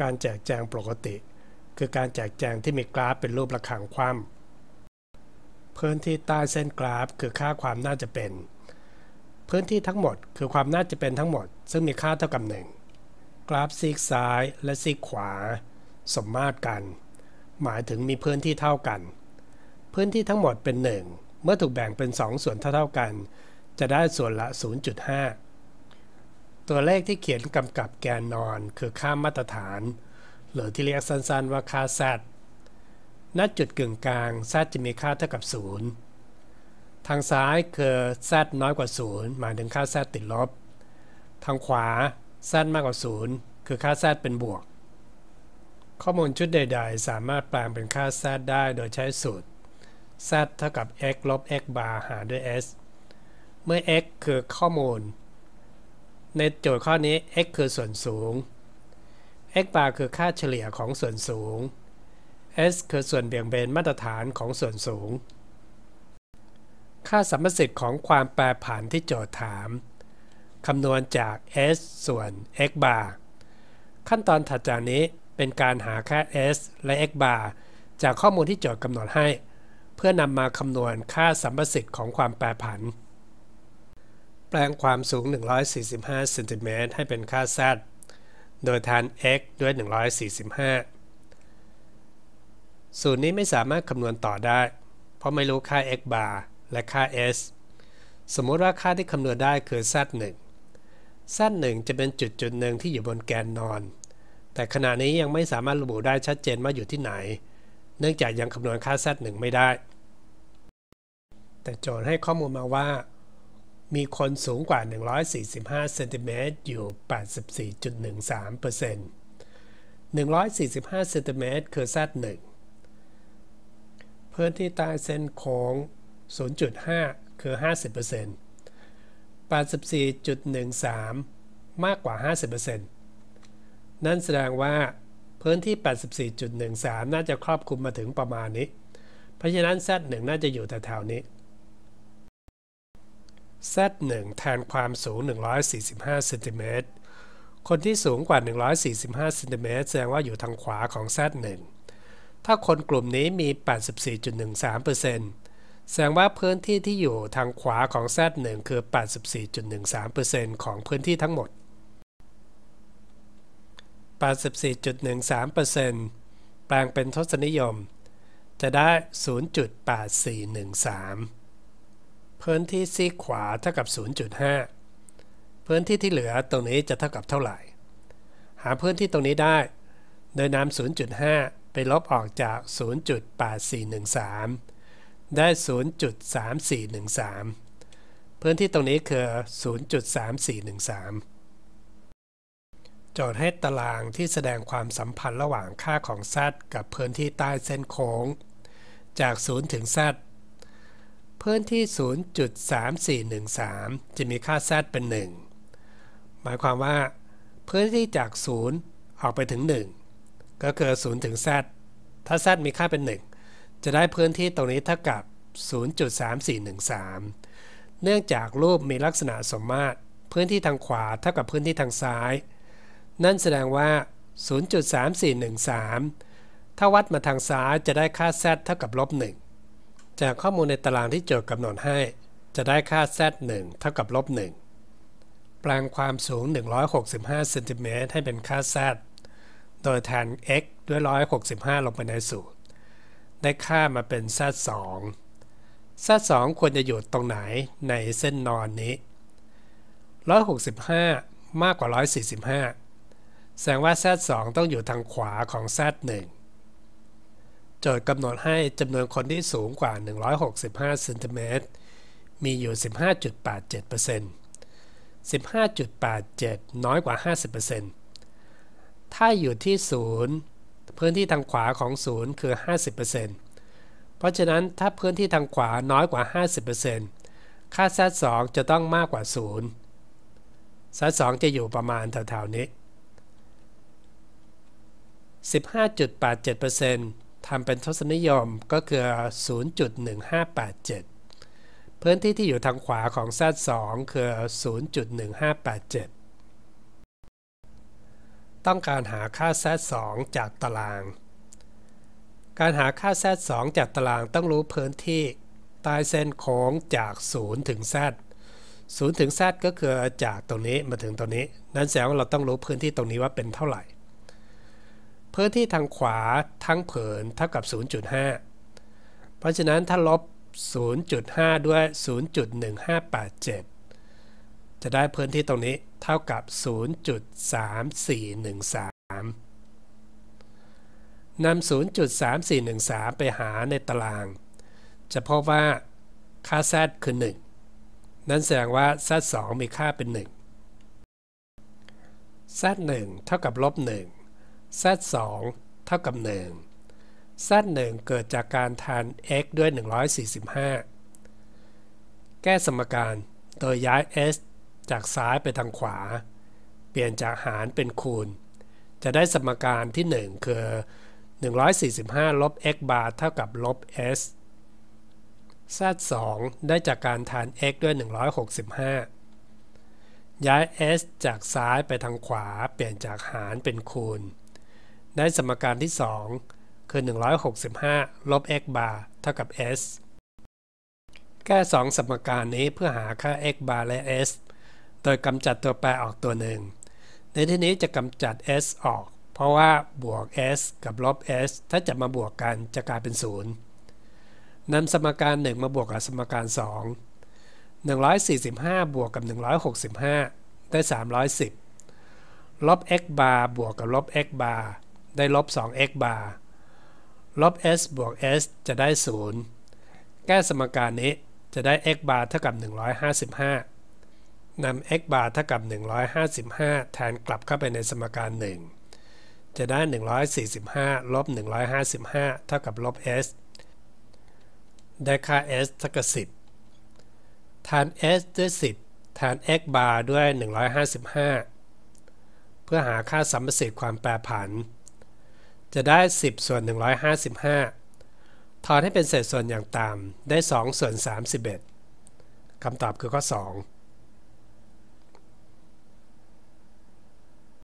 การแจกแจงปกติ คือการแจกแจงที่มีกราฟเป็นรูประฆังความพื้นที่ใต้เส้นกราฟคือค่าความน่าจะเป็น พื้นที่ทั้งหมดคือความน่าจะเป็นทั้งหมดซึ่งมีค่าเท่ากับหนึ่ง กราฟซีกซ้ายและซีกขวา สมมาตรกัน หมายถึงมีพื้นที่เท่ากัน พื้นที่ทั้งหมดเป็น 1 เมื่อถูกแบ่งเป็น 2 ส่วนเท่าเท่ากัน จะได้ส่วนละ 0.5ตัวเลขที่เขียนกำกับแกนนอนคือค่ามาตรฐานหรือที่เรียกสั้นๆว่าค่าแซดณจุดกึ่งกลางแ z จะมีค่าเท่ากับ 0 ทางซ้ายคือแ z น้อยกว่า0หมายถึงค่าแ z ติดลบ ทางขวาแ z มากกว่า0คือค่าแ z เป็นบวก ข้อมูลชุดใดๆ สามารถแปลงเป็นค่าแ z ได้โดยใช้สูตร z เท่ากับ x ลบ x บาร์หารด้วย s เมื่อ x คือข้อมูลในโจทย์ข้อนี้ x คือส่วนสูง x bar คือค่าเฉลี่ยของส่วนสูง s คือส่วนเบี่ยงเบนมาตรฐานของส่วนสูง ค่าสัมประสิทธิ์ของความแปรผันที่โจทย์ถามคำนวณจาก s ส่วน x bar ขั้นตอนถัดจากนี้เป็นการหาค่า s และ x bar จากข้อมูลที่โจทย์กำหนดให้ เพื่อนำมาคำนวณค่าสัมประสิทธิ์ของความแปรผันแปลงความสูง 145เซนติเมตรให้เป็นค่า z โดยทาน x ด้วย 145 สูตรนี้ไม่สามารถคำนวณต่อได้ เพราะไม่รู้ค่า x bar และค่า s สมมติว่าค่าที่คำนวณได้คือ z 1 z 1จะเป็นจุดจุดหนึ่งที่อยู่บนแกนนอน แต่ขณะนี้ยังไม่สามารถระบุได้ชัดเจนว่าอยู่ที่ไหน เนื่องจากยังคำนวณค่า z 1ไม่ได้ แต่โจทย์ให้ข้อมูลมาว่ามีคนสูงกว่า 145เซนติเมตรอยู่ 84.13% 145เซนติเมตรคือ Z1 พื้นที่ใต้เส้นโค้ง0.5 คือ 50% 84.13 มากกว่า 50%นั่นแสดงว่าพื้นที่ 84.13 น่าจะครอบคลุมมาถึงประมาณนี้ เพราะฉะนั้น Z1 น่าจะอยู่แถวๆนี้ Z1 แทนความสูง 145ซนติเมตรคนที่สูงกว่า 145ซนติเมตรแสดงว่าอยู่ทางขวาของ Z1 ถ้าคนกลุ่มนี้มี 84.13%แสดงว่าพื้นที่ที่อยู่ทางขวาของ Z1 คือ 84.13%ของพื้นที่ทั้งหมด 84.13%แปลงเป็นทศนิยม จะได้ 0.8413พื้นที่ซีขวาเท่ากับ 0.5 พื้นที่ที่เหลือตรงนี้จะเท่ากับเท่าไหร่ หาพื้นที่ตรงนี้ได้ โดยนำ0.5 ไปลบออกจาก 0.8413 ได้ 0.3413 พื้นที่ตรงนี้คือ 0.3413จทย์ให้ตารางที่แสดงความสัมพันธ์ระหว่างค่าของซัดกับพื้นที่ใต้เส้นโค้ง จาก 0 ถึงซัดพื้นที่ 0.3413 จะมีค่า z เป็น 1 หมายความว่า พื้นที่จาก 0 ออกไปถึง 1 ก็เกิด0ถึง z ถ้า z มีค่าเป็น 1 จะได้พื้นที่ตรงนี้เท่ากับ 0.3413 เนื่องจากรูปมีลักษณะสมมาตรพื้นที่ทางขวาเท่ากับพื้นที่ทางซ้าย นั่นแสดงว่า 0.3413 ถ้าวัดมาทางซ้ายจะได้ค่า z เท่ากับลบ 1จากข้อมูลในตารางที่โจทย์กำหนดให้ จะได้ค่า z 1เท่ากับลบ1แปลงความสูง 165เซนติเมตรให้เป็นค่า z โดยแทน x ด้วย 165 ลงไปในสูตร ได้ค่ามาเป็น z 2 z 2ควรจะอยู่ตรงไหนในเส้นนอนนี้ 165 มากกว่า 145 แสดงว่า z 2ต้องอยู่ทางขวาของ z 1จทย์กำหนดให้จำนวนคนที่สูงกว่า 165เซนติเมตร มีอยู่ 15.87% 15.87 น้อยกว่า 50%ถ้าอยู่ที่ศูนย์พื้นที่ทางขวาของศูนย์คือ 50%เพราะฉะนั้นถ้าพื้นที่ทางขวาน้อยกว่า 50%ค่า Z2 จะต้องมากกว่าศูนย์ Z2 จะอยู่ประมาณแถวๆนี้ 15.87%ทำเป็นทศนิยมก็คือ 0.1587 พื้นที่ที่อยู่ทางขวาของแซด2คือ 0.1587 ต้องการหาค่าแซด2จากตาราง การหาค่าแซด2จากตารางต้องรู้พื้นที่ใต้เส้นโค้งจาก 0 ถึง z 0ถึง z ก็คือจากตรงนี้มาถึงตรงนี้ นั้นแสดงว่าเราต้องรู้พื้นที่ตรงนี้ว่าเป็นเท่าไหร่พื้นที่ทางขวาทั้งเผินเท่ากับ 0.5 เพราะฉะนั้นถ้าลบ 0.5 ด้วย 0.1587 จะได้พื้นที่ตรงนี้เท่ากับ 0.3413 นำ 0.3413 ไปหาในตาราง จะพบว่าค่า z คือ 1 นั่นแสดงว่า z 2มีค่าเป็น 1 z 1เท่ากับลบ 1 z 2เท่ากับ1 z 1เกิดจากการทาน x ด้วย 145 แก้สมการ โดยย้าย s จากซ้ายไปทางขวา เปลี่ยนจากหารเป็นคูณ จะได้สมการที่ 1 คือ 145ลบ x บาร์เท่ากับลบ s z 2ได้จากการทาน x ด้วย 165 ย้าย s จากซ้ายไปทางขวา เปลี่ยนจากหารเป็นคูณได้สมการที่ 2 คือ 165 ลบ x บาร์เท่ากับ s แก้สองสมการนี้เพื่อหาค่า x บาร์และ s โดยกำจัดตัวแปรออกตัวหนึ่งในที่นี้จะกำจัด s ออก เพราะว่าบวก s กับลบ s ถ้าจะมาบวกกันจะกลายเป็น 0 นำสมการ 1 มาบวกกับสมการ 2 145 บวกกับ 165 ได้ 310 ลบ x บาร์บวกกับลบ x บาร์ได้ลบ 2x บาร์ ลบ s บวก s จะได้ 0 แก้สมการนี้จะได้ x บาร์เท่ากับ 155นำ x บาร์เท่ากับ 155 แทนกลับเข้าไปในสมการ 1 จะได้ 145 ลบ 155เท่ากับลบ s ได้ค่า s เท่ากับ10 ทาน s ด้วย 10ทาน x บาร์ด้วย 155 เพื่อหาค่าสัมประสิทธิ์ความแปรผันจะได้ 10 ส่วน 155ทอนให้เป็นเศษส่วนอย่างต่ำได้ 2 ส่วน 31 คำตอบคือข้อ 2